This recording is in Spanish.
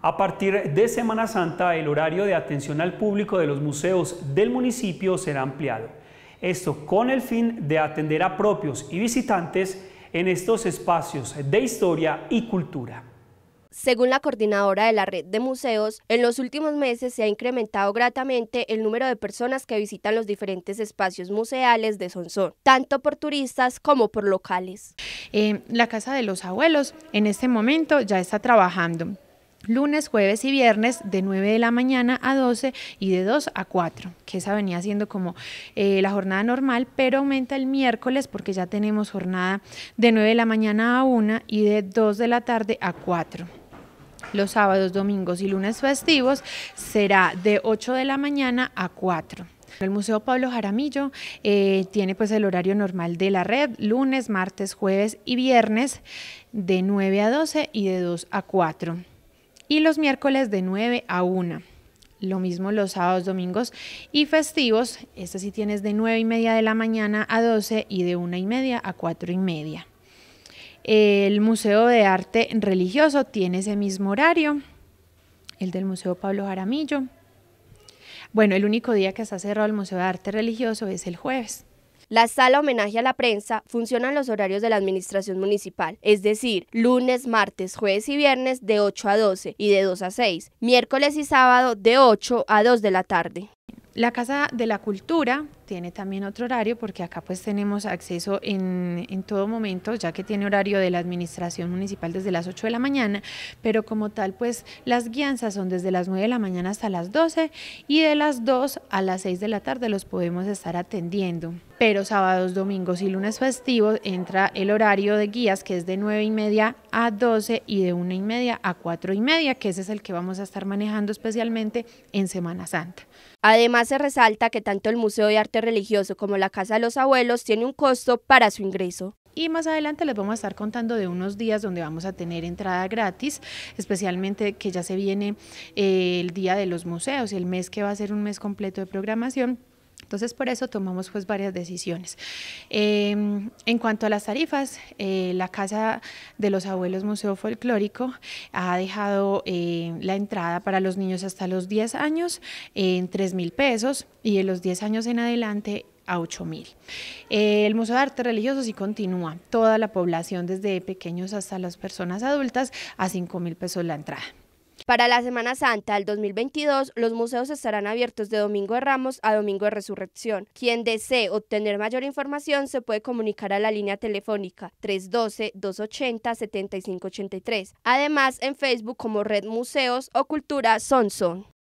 A partir de Semana Santa, el horario de atención al público de los museos del municipio será ampliado. Esto con el fin de atender a propios y visitantes en estos espacios de historia y cultura. Según la coordinadora de la red de museos, en los últimos meses se ha incrementado gratamente el número de personas que visitan los diferentes espacios museales de Sonsón, tanto por turistas como por locales. Eh, la Casa de los Abuelos en este momento ya está trabajando lunes, jueves y viernes de 9 de la mañana a 12 y de 2 a 4, que esa venía siendo como eh, la jornada normal, pero aumenta el miércoles porque ya tenemos jornada de 9 de la mañana a 1 y de 2 de la tarde a 4. Los sábados, domingos y lunes festivos será de 8 de la mañana a 4. El Museo Pablo Jaramillo eh, tiene pues el horario normal de la red, lunes, martes, jueves y viernes de 9 a 12 y de 2 a 4 y los miércoles de 9 a 1. Lo mismo los sábados, domingos y festivos. Este sí tienes de 9 y media de la mañana a 12 y de 1 y media a 4 y media. El Museo de Arte Religioso tiene ese mismo horario, el del Museo Pablo Jaramillo. Bueno, el único día que está cerrado el Museo de Arte Religioso es el jueves. La sala homenaje a la prensa funciona en los horarios de la administración municipal, es decir, lunes, martes, jueves y viernes de 8 a 12 y de 2 a 6, miércoles y sábado de 8 a 2 de la tarde. La Casa de la Cultura tiene también otro horario porque acá pues tenemos acceso en, todo momento, ya que tiene horario de la administración municipal desde las 8 de la mañana, pero como tal pues las guianzas son desde las 9 de la mañana hasta las 12 y de las 2 a las 6 de la tarde los podemos estar atendiendo. Pero sábados, domingos y lunes festivos entra el horario de guías que es de 9 y media a 12 y de 1 y media a 4 y media, que ese es el que vamos a estar manejando especialmente en Semana Santa. Además se resalta que tanto el Museo de Arte religioso como la Casa de los Abuelos tiene un costo para su ingreso. Y más adelante les vamos a estar contando de unos días donde vamos a tener entrada gratis, especialmente que ya se viene eh, el Día de los Museos, el mes que va a ser un mes completo de programación entonces, por eso tomamos pues varias decisiones. Em, en cuanto a las tarifas, eh, la Casa de los Abuelos Museo Folclórico ha dejado eh, la entrada para los niños hasta los 10 años en 3 mil pesos y de los 10 años en adelante a mil. Eh, el Museo de Arte Religioso sí continúa, toda la población desde pequeños hasta las personas adultas a 5 mil pesos la entrada. Para la Semana Santa del 2022, los museos estarán abiertos de Domingo de Ramos a Domingo de Resurrección. Quien desee obtener mayor información se puede comunicar a la línea telefónica 312-280-7583. Además, en Facebook como Red Museos o Cultura Sonson.